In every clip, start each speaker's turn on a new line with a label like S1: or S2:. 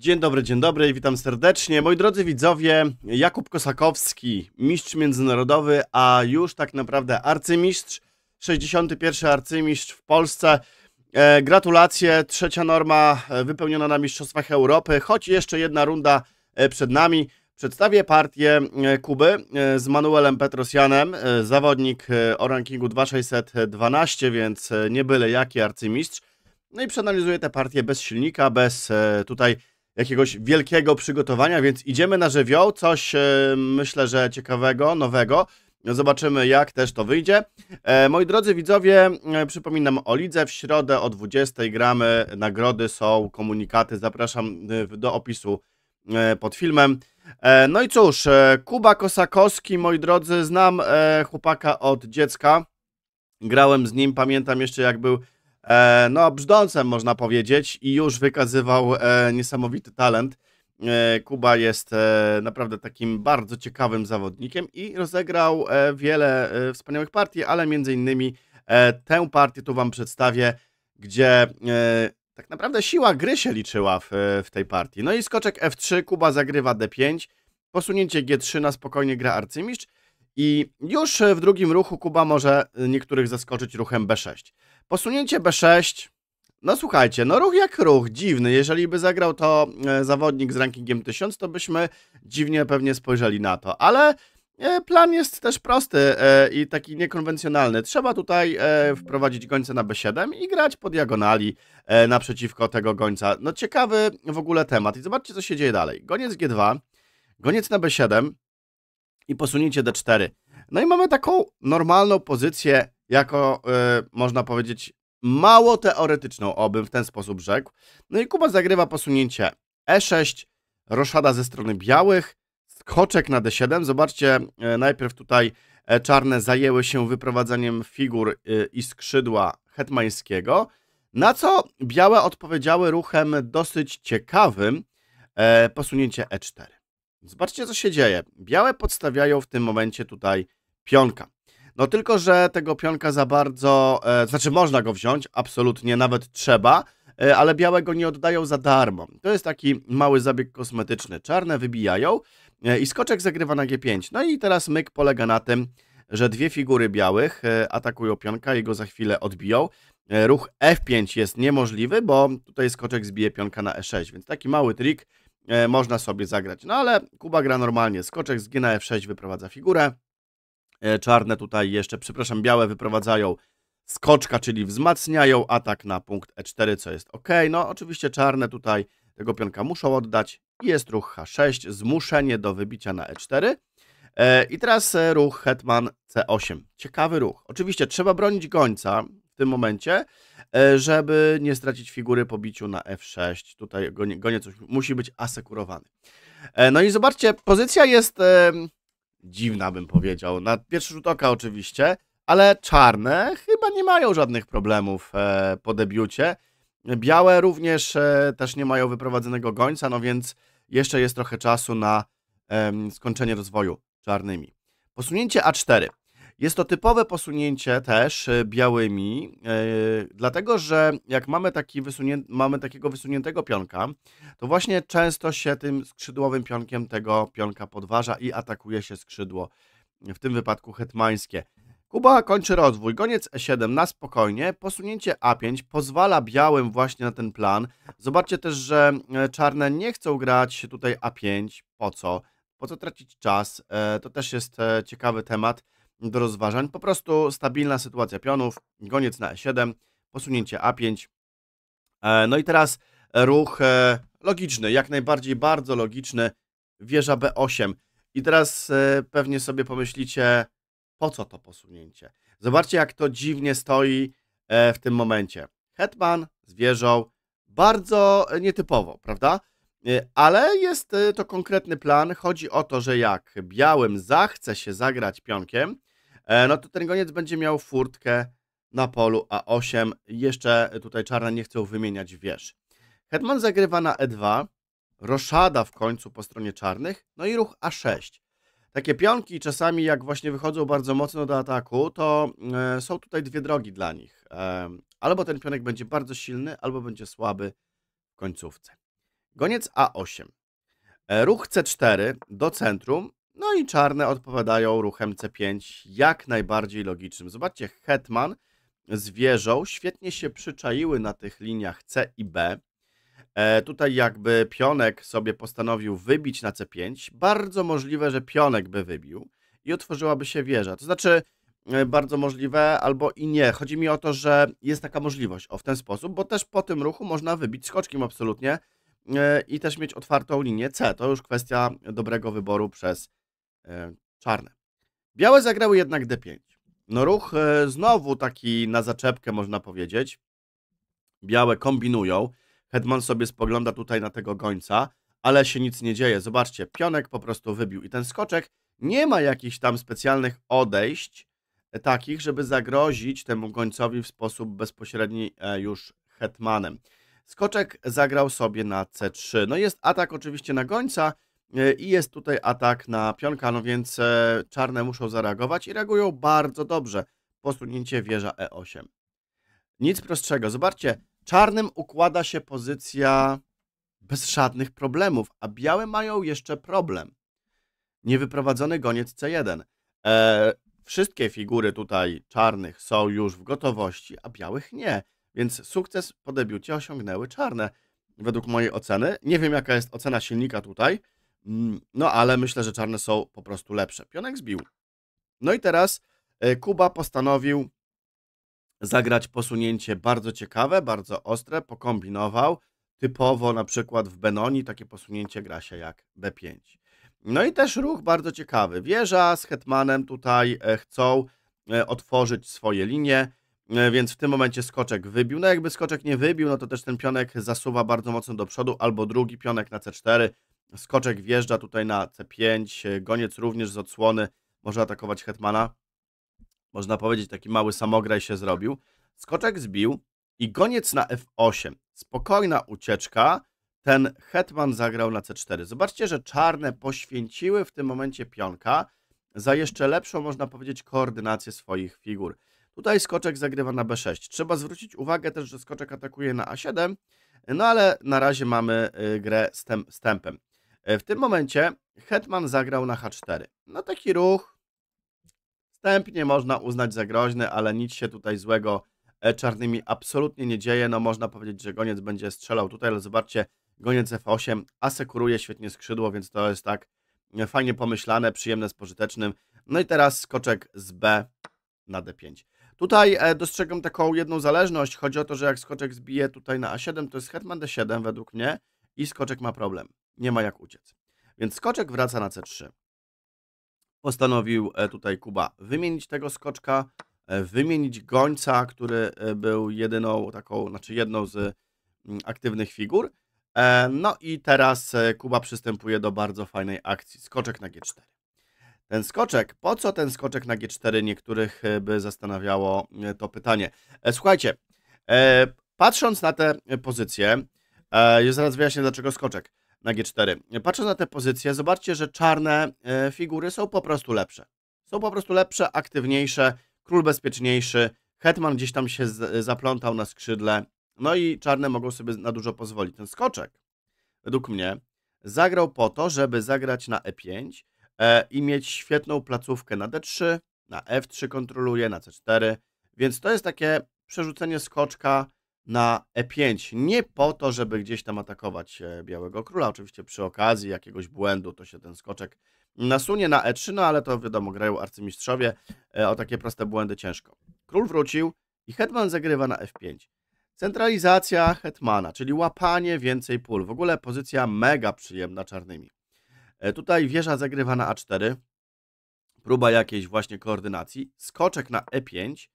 S1: Dzień dobry, dzień dobry i witam serdecznie. Moi drodzy widzowie, Jakub Kosakowski, mistrz międzynarodowy, a już tak naprawdę arcymistrz, 61 arcymistrz w Polsce. E, gratulacje, trzecia norma e, wypełniona na Mistrzostwach Europy, choć jeszcze jedna runda e, przed nami. Przedstawię partię e, Kuby z Manuelem Petrosjanem, zawodnik o rankingu 2612, więc nie byle jaki arcymistrz. No i przeanalizuję tę partię bez silnika, bez tutaj jakiegoś wielkiego przygotowania, więc idziemy na żywioł, coś e, myślę, że ciekawego, nowego. Zobaczymy, jak też to wyjdzie. E, moi drodzy widzowie, e, przypominam o lidze. W środę o 20 gramy. Nagrody są, komunikaty. Zapraszam do opisu pod filmem. no i cóż, Kuba Kosakowski, moi drodzy, znam chłopaka od dziecka. Grałem z nim, pamiętam jeszcze jak był E, no, brzdącem można powiedzieć i już wykazywał e, niesamowity talent. E, Kuba jest naprawdę takim bardzo ciekawym zawodnikiem i rozegrał wiele wspaniałych partii, ale między innymi tę partię tu Wam przedstawię, gdzie tak naprawdę siła gry się liczyła w, w tej partii. No i skoczek F3, Kuba zagrywa D5, posunięcie G3 na spokojnie gra arcymistrz i już w drugim ruchu Kuba może niektórych zaskoczyć ruchem B6. Posunięcie B6. No słuchajcie, no ruch jak ruch, dziwny. Jeżeli by zagrał to e, zawodnik z rankingiem 1000, to byśmy dziwnie pewnie spojrzeli na to. Ale e, plan jest też prosty e, i taki niekonwencjonalny. Trzeba tutaj wprowadzić gońca na B7 i grać po diagonali naprzeciwko tego gońca. No ciekawy w ogóle temat. I zobaczcie, co się dzieje dalej. Goniec G2, goniec na B7 i posunięcie D4. No i mamy taką normalną pozycję jako, e, można powiedzieć, mało teoretyczną, obym w ten sposób rzekł. No i Kuba zagrywa posunięcie E6, roszada ze strony białych, skoczek na D7. Zobaczcie, e, najpierw tutaj e, czarne zajęły się wyprowadzaniem figur yy, i skrzydła hetmańskiego, na co białe odpowiedziały ruchem dosyć ciekawym, posunięcie E4. Zobaczcie, co się dzieje. Białe podstawiają w tym momencie tutaj pionka. No tylko, że tego pionka za bardzo, e, znaczy można go wziąć, absolutnie, nawet trzeba, e, ale białego nie oddają za darmo. To jest taki mały zabieg kosmetyczny. Czarne wybijają e, i skoczek zagrywa na G5. No i teraz myk polega na tym, że dwie figury białych e, atakują pionka, jego za chwilę odbiją. E, ruch F5 jest niemożliwy, bo tutaj skoczek zbije pionka na E6, więc taki mały trik e, można sobie zagrać. No ale Kuba gra normalnie, skoczek z G na F6 wyprowadza figurę, E, czarne tutaj jeszcze, przepraszam, białe wyprowadzają skoczka, czyli wzmacniają atak na punkt E4, co jest ok. No oczywiście czarne tutaj tego pionka muszą oddać. Jest ruch H6, zmuszenie do wybicia na E4. E, I teraz e, ruch Hetman C8. Ciekawy ruch. Oczywiście trzeba bronić gońca w tym momencie, żeby nie stracić figury po biciu na F6. Tutaj goniec musi być asekurowany. No i zobaczcie, pozycja jest dziwna, bym powiedział. Na pierwszy rzut oka oczywiście, ale czarne chyba nie mają żadnych problemów e, po debiucie. Białe również e, też nie mają wyprowadzonego gońca, no więc jeszcze jest trochę czasu na e, skończenie rozwoju czarnymi. Posunięcie A4. Jest to typowe posunięcie też e, białymi, e, dlatego że jak mamy, taki mamy takiego wysuniętego pionka, to właśnie często się tym skrzydłowym pionkiem tego pionka podważa i atakuje się skrzydło, w tym wypadku hetmańskie. Kuba kończy rozwój. Goniec E7 na spokojnie. Posunięcie A5 pozwala białym właśnie na ten plan. Zobaczcie też, że e, czarne nie chcą grać tutaj A5. Po co? Po co tracić czas? To też jest ciekawy temat do rozważań. Po prostu stabilna sytuacja pionów, goniec na E7, posunięcie A5. E, no i teraz ruch e, logiczny, jak najbardziej bardzo logiczny, wieża B8. I teraz e, pewnie sobie pomyślicie, po co to posunięcie? Zobaczcie, jak to dziwnie stoi w tym momencie. Hetman z wieżą, bardzo nietypowo, prawda? Ale jest to konkretny plan. Chodzi o to, że jak białym zachce się zagrać pionkiem, E, no to ten goniec będzie miał furtkę na polu A8. Jeszcze tutaj czarne nie chcą wymieniać wież. Hetman zagrywa na E2, roszada w końcu po stronie czarnych, no i ruch A6. Takie pionki czasami jak właśnie wychodzą bardzo mocno do ataku, to e, są tutaj dwie drogi dla nich. E, albo ten pionek będzie bardzo silny, albo będzie słaby w końcówce. Goniec A8. Ruch C4 do centrum no i czarne odpowiadają ruchem C5 jak najbardziej logicznym. Zobaczcie, Hetman z wieżą świetnie się przyczaiły na tych liniach C i B. E, tutaj jakby pionek sobie postanowił wybić na C5, bardzo możliwe, że pionek by wybił i otworzyłaby się wieża. To znaczy e, bardzo możliwe albo i nie. Chodzi mi o to, że jest taka możliwość o w ten sposób, bo też po tym ruchu można wybić skoczkiem absolutnie e, i też mieć otwartą linię C. To już kwestia dobrego wyboru przez E, czarne. Białe zagrały jednak D5. No ruch e, znowu taki na zaczepkę można powiedzieć. Białe kombinują. Hetman sobie spogląda tutaj na tego gońca, ale się nic nie dzieje. Zobaczcie, pionek po prostu wybił i ten skoczek nie ma jakichś tam specjalnych odejść e, takich, żeby zagrozić temu gońcowi w sposób bezpośredni już hetmanem. Skoczek zagrał sobie na C3. No jest atak oczywiście na gońca, E, I jest tutaj atak na pionka, no więc e, czarne muszą zareagować i reagują bardzo dobrze. Posunięcie wieża E8. Nic prostszego. Zobaczcie, czarnym układa się pozycja bez żadnych problemów, a białe mają jeszcze problem. Niewyprowadzony goniec C1. E, wszystkie figury tutaj czarnych są już w gotowości, a białych nie. Więc sukces po debiucie osiągnęły czarne, według mojej oceny. Nie wiem, jaka jest ocena silnika tutaj, Mm, no ale myślę, że czarne są po prostu lepsze. Pionek zbił. No i teraz e, Kuba postanowił zagrać posunięcie bardzo ciekawe, bardzo ostre, pokombinował. Typowo na przykład w Benoni takie posunięcie gra się jak B5. No i też ruch bardzo ciekawy. Wieża z hetmanem tutaj e, chcą e, otworzyć swoje linie, więc w tym momencie skoczek wybił. No jakby skoczek nie wybił, no to też ten pionek zasuwa bardzo mocno do przodu, albo drugi pionek na C4 Skoczek wjeżdża tutaj na C5, e, goniec również z odsłony może atakować Hetmana. Można powiedzieć, taki mały samograj się zrobił. Skoczek zbił i goniec na F8. Spokojna ucieczka. Ten Hetman zagrał na C4. Zobaczcie, że czarne poświęciły w tym momencie pionka za jeszcze lepszą, można powiedzieć, koordynację swoich figur. Tutaj skoczek zagrywa na B6. Trzeba zwrócić uwagę też, że skoczek atakuje na A7, no ale na razie mamy e, grę z, tem, z tempem. E, w tym momencie hetman zagrał na h4. No taki ruch wstępnie można uznać za groźny, ale nic się tutaj złego e, czarnymi absolutnie nie dzieje. No można powiedzieć, że goniec będzie strzelał tutaj, ale zobaczcie, goniec f8 asekuruje świetnie skrzydło, więc to jest tak e, fajnie pomyślane, przyjemne spożytecznym. No i teraz skoczek z b na d5. Tutaj dostrzegam taką jedną zależność. Chodzi o to, że jak skoczek zbije tutaj na a7, to jest hetman d7 według mnie i skoczek ma problem nie ma jak uciec. Więc skoczek wraca na C3. Postanowił e, tutaj Kuba wymienić tego skoczka, e, wymienić gońca, który e, był jedyną taką, znaczy jedną z mm, aktywnych figur. No i teraz Kuba przystępuje do bardzo fajnej akcji. Skoczek na G4. Ten skoczek, po co ten skoczek na G4? Niektórych by zastanawiało to pytanie. Słuchajcie, patrząc na te pozycje, jest zaraz wyjaśnię dlaczego skoczek na G4. Patrząc na te pozycje, zobaczcie, że czarne e, figury są po prostu lepsze. Są po prostu lepsze, aktywniejsze, król bezpieczniejszy, hetman gdzieś tam się zaplątał na skrzydle, no i czarne mogą sobie na dużo pozwolić. Ten skoczek, według mnie, zagrał po to, żeby zagrać na E5 e, i mieć świetną placówkę na D3, na F3 kontroluje, na C4, więc to jest takie przerzucenie skoczka na E5. Nie po to, żeby gdzieś tam atakować e, Białego Króla. Oczywiście przy okazji jakiegoś błędu to się ten skoczek nasunie na E3, no ale to wiadomo, grają arcymistrzowie. E, o takie proste błędy ciężko. Król wrócił i Hetman zagrywa na F5. Centralizacja Hetmana, czyli łapanie więcej pól. W ogóle pozycja mega przyjemna czarnymi. E, tutaj wieża zagrywa na A4. Próba jakiejś właśnie koordynacji. Skoczek na E5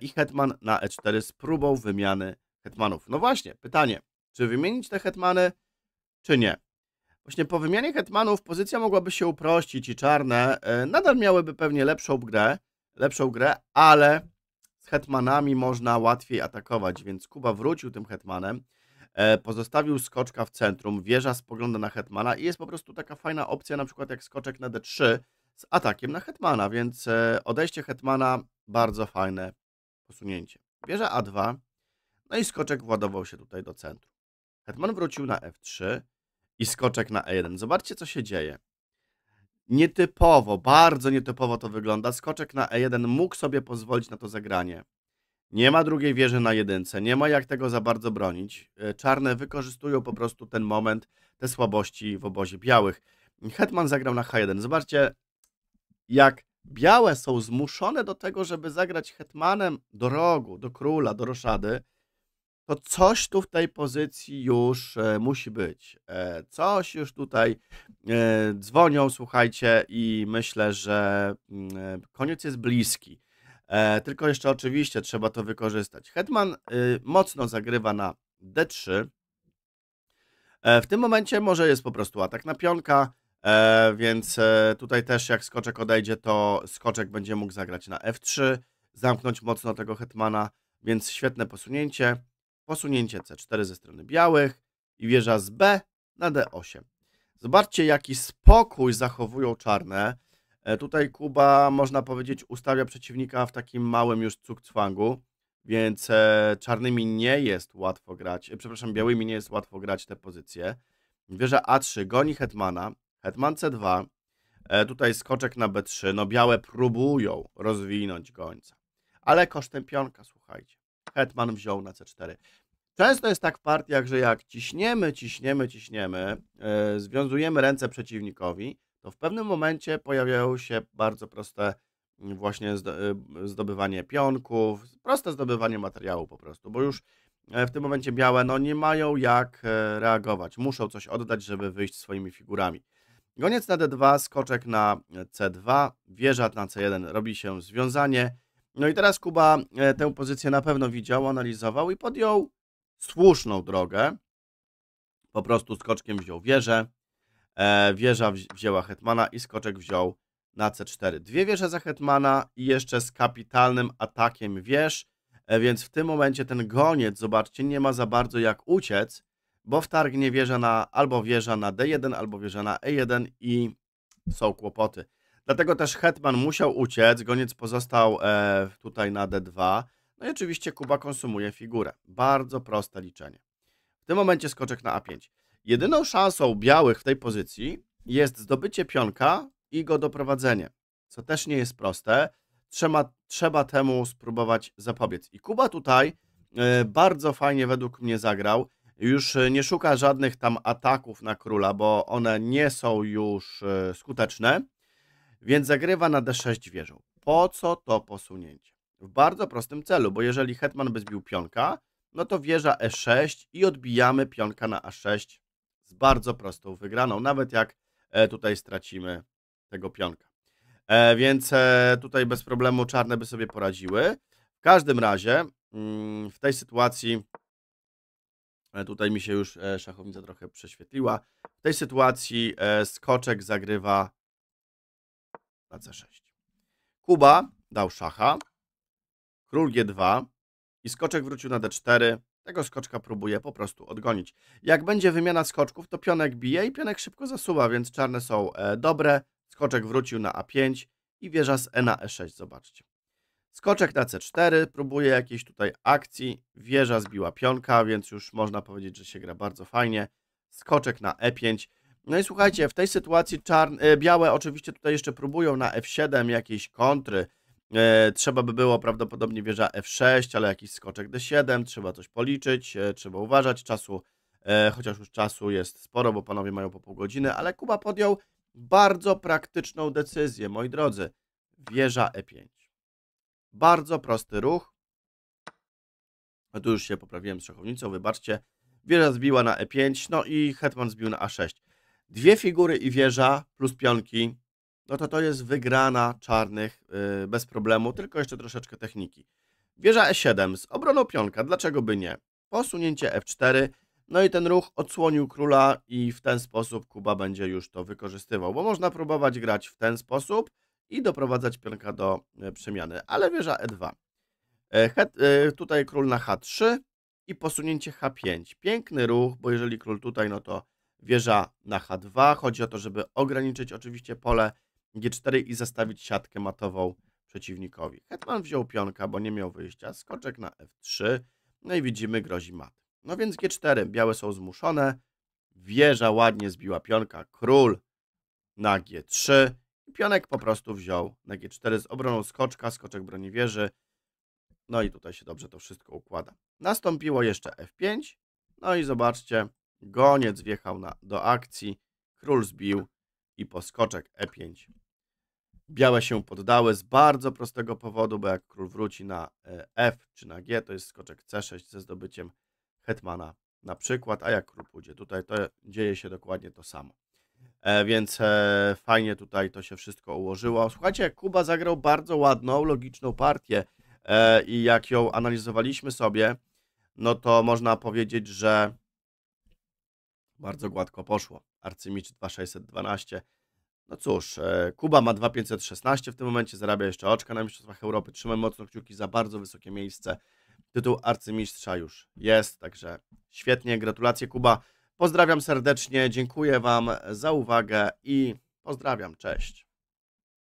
S1: i hetman na e4 z próbą wymiany hetmanów. No właśnie, pytanie, czy wymienić te hetmany, czy nie? Właśnie po wymianie hetmanów pozycja mogłaby się uprościć i czarne e, nadal miałyby pewnie lepszą grę, lepszą grę, ale z hetmanami można łatwiej atakować, więc Kuba wrócił tym hetmanem, e, pozostawił skoczka w centrum, wieża spogląda na hetmana i jest po prostu taka fajna opcja, na przykład jak skoczek na d3 z atakiem na hetmana, więc e, odejście hetmana bardzo fajne posunięcie. Wieża a2, no i skoczek władował się tutaj do centrum. Hetman wrócił na F3 i skoczek na E1. Zobaczcie, co się dzieje. Nietypowo, bardzo nietypowo to wygląda. Skoczek na E1 mógł sobie pozwolić na to zagranie. Nie ma drugiej wieży na jedynce, nie ma jak tego za bardzo bronić. E, czarne wykorzystują po prostu ten moment, te słabości w obozie białych. Hetman zagrał na H1. Zobaczcie, jak białe są zmuszone do tego, żeby zagrać hetmanem do rogu, do króla, do roszady to coś tu w tej pozycji już e, musi być. E, coś już tutaj e, dzwonią, słuchajcie, i myślę, że mm, koniec jest bliski. Tylko jeszcze oczywiście trzeba to wykorzystać. Hetman y, mocno zagrywa na D3. W tym momencie może jest po prostu atak na pionka, więc tutaj też jak skoczek odejdzie, to skoczek będzie mógł zagrać na F3, zamknąć mocno tego hetmana, więc świetne posunięcie posunięcie C4 ze strony białych i wieża z B na D8. Zobaczcie, jaki spokój zachowują czarne. E, tutaj Kuba, można powiedzieć, ustawia przeciwnika w takim małym już cukcwangu, więc e, czarnymi nie jest łatwo grać, e, przepraszam, białymi nie jest łatwo grać te pozycje. Wieża A3 goni Hetmana, Hetman C2, tutaj skoczek na B3, no białe próbują rozwinąć gońca, ale kosztem pionka, słuchajcie hetman wziął na C4. Często jest tak w partiach, że jak ciśniemy, ciśniemy, ciśniemy, yy, związujemy ręce przeciwnikowi, to w pewnym momencie pojawiają się bardzo proste mm, właśnie e, zdobywanie pionków, proste zdobywanie materiału po prostu, bo już e, w tym momencie białe no nie mają jak reagować, muszą coś oddać, żeby wyjść swoimi figurami. Goniec na D2, skoczek na C2, wieża na C1, robi się związanie, no i teraz Kuba e, tę pozycję na pewno widział, analizował i podjął słuszną drogę. Po prostu skoczkiem wziął wieżę, e, wieża wzięła Hetmana i skoczek wziął na C4. Dwie wieże za Hetmana i jeszcze z kapitalnym atakiem wież, e, więc w tym momencie ten goniec, zobaczcie, nie ma za bardzo jak uciec, bo wtargnie wieża na albo wieża na D1, albo wieża na E1 i są kłopoty. Dlatego też Hetman musiał uciec, Goniec pozostał e, tutaj na D2. No i oczywiście Kuba konsumuje figurę. Bardzo proste liczenie. W tym momencie skoczek na A5. Jedyną szansą białych w tej pozycji jest zdobycie pionka i go doprowadzenie, co też nie jest proste. Trzeba, trzeba temu spróbować zapobiec. I Kuba tutaj e, bardzo fajnie według mnie zagrał. Już e, nie szuka żadnych tam ataków na króla, bo one nie są już e, skuteczne więc zagrywa na d6 wieżą. Po co to posunięcie? W bardzo prostym celu, bo jeżeli hetman by zbił pionka, no to wieża e6 i odbijamy pionka na a6 z bardzo prostą wygraną, nawet jak e, tutaj stracimy tego pionka. E, więc e, tutaj bez problemu czarne by sobie poradziły. W każdym razie mm, w tej sytuacji tutaj mi się już szachownica trochę prześwietliła. W tej sytuacji skoczek zagrywa na c6. Kuba dał szacha, król g2 i skoczek wrócił na d4. Tego skoczka próbuje po prostu odgonić. Jak będzie wymiana skoczków, to pionek bije i pionek szybko zasuwa, więc czarne są e, dobre. Skoczek wrócił na a5 i wieża z e na e6, zobaczcie. Skoczek na c4, próbuje jakiejś tutaj akcji, wieża zbiła pionka, więc już można powiedzieć, że się gra bardzo fajnie. Skoczek na e5, no i słuchajcie, w tej sytuacji czarne, białe oczywiście tutaj jeszcze próbują na F7 jakieś kontry. E, trzeba by było prawdopodobnie wieża F6, ale jakiś skoczek D7, trzeba coś policzyć, e, trzeba uważać czasu, e, chociaż już czasu jest sporo, bo panowie mają po pół godziny, ale Kuba podjął bardzo praktyczną decyzję, moi drodzy. Wieża E5. Bardzo prosty ruch. A tu już się poprawiłem z szachownicą, wybaczcie. Wieża zbiła na E5, no i hetman zbił na A6 dwie figury i wieża plus pionki, no to to jest wygrana czarnych yy, bez problemu, tylko jeszcze troszeczkę techniki. Wieża E7 z obroną pionka, dlaczego by nie? Posunięcie F4, no i ten ruch odsłonił króla i w ten sposób Kuba będzie już to wykorzystywał, bo można próbować grać w ten sposób i doprowadzać pionka do y, przemiany, ale wieża E2. E, y, tutaj król na H3 i posunięcie H5. Piękny ruch, bo jeżeli król tutaj, no to wieża na H2. Chodzi o to, żeby ograniczyć oczywiście pole G4 i zastawić siatkę matową przeciwnikowi. Hetman wziął pionka, bo nie miał wyjścia. Skoczek na F3. No i widzimy, grozi mat. No więc G4, białe są zmuszone. Wieża ładnie zbiła pionka. Król na G3. Pionek po prostu wziął na G4 z obroną skoczka. Skoczek broni wieży. No i tutaj się dobrze to wszystko układa. Nastąpiło jeszcze F5. No i zobaczcie, Goniec wjechał na, do akcji, król zbił i poskoczek e5. Białe się poddały z bardzo prostego powodu, bo jak król wróci na e, f czy na g, to jest skoczek c6 ze zdobyciem hetmana na przykład, a jak król pójdzie tutaj, to dzieje się dokładnie to samo. E, więc e, fajnie tutaj to się wszystko ułożyło. Słuchajcie, Kuba zagrał bardzo ładną, logiczną partię e, i jak ją analizowaliśmy sobie, no to można powiedzieć, że bardzo gładko poszło. Arcymicz 2612. No cóż, e, Kuba ma 2516 w tym momencie, zarabia jeszcze oczka na Mistrzostwach Europy. Trzymam mocno kciuki za bardzo wysokie miejsce. Tytuł arcymistrza już jest, także świetnie. Gratulacje Kuba. Pozdrawiam serdecznie, dziękuję Wam za uwagę i pozdrawiam, cześć.